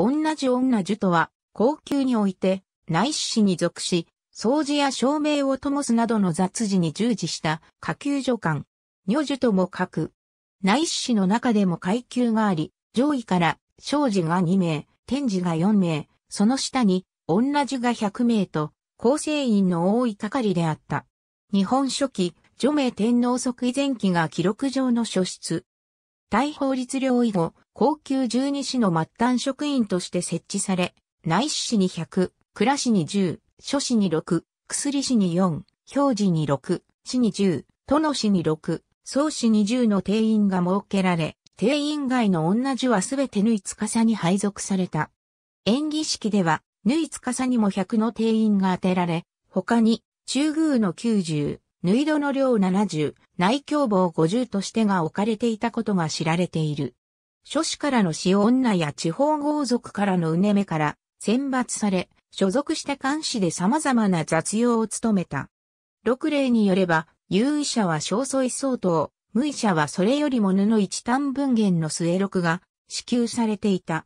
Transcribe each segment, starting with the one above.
同じ女樹とは、高級において、内視に属し、掃除や照明を灯すなどの雑事に従事した下級助官。女樹とも書く。内視の中でも階級があり、上位から、小児が2名、天児が4名、その下に、女樹が100名と、構成員の多い係であった。日本初期、女名天皇即位前期が記録上の書出。大法律領以後、高級十二市の末端職員として設置され、内市市に100、倉市に10、諸市に6、薬市に4、表示に6、市に10、都の市に6、総市に10の定員が設けられ、定員外の女じはすべて縫い司に配属された。演技式では、縫い司にも100の定員が当てられ、他に、中宮の90、縫い戸の量70、内胸棒50としてが置かれていたことが知られている。諸子からの死女や地方豪族からのうねめから選抜され、所属した監視で様々な雑用を務めた。六例によれば、有意者は小素一相当、無意者はそれよりも布一単文言の末録が支給されていた。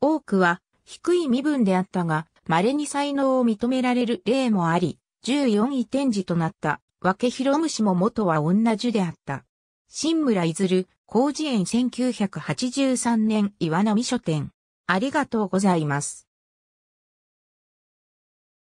多くは低い身分であったが、稀に才能を認められる例もあり、14位展示となった。分け広虫も元は女樹であった。新村いずる、工事園1983年岩波書店。ありがとうございます。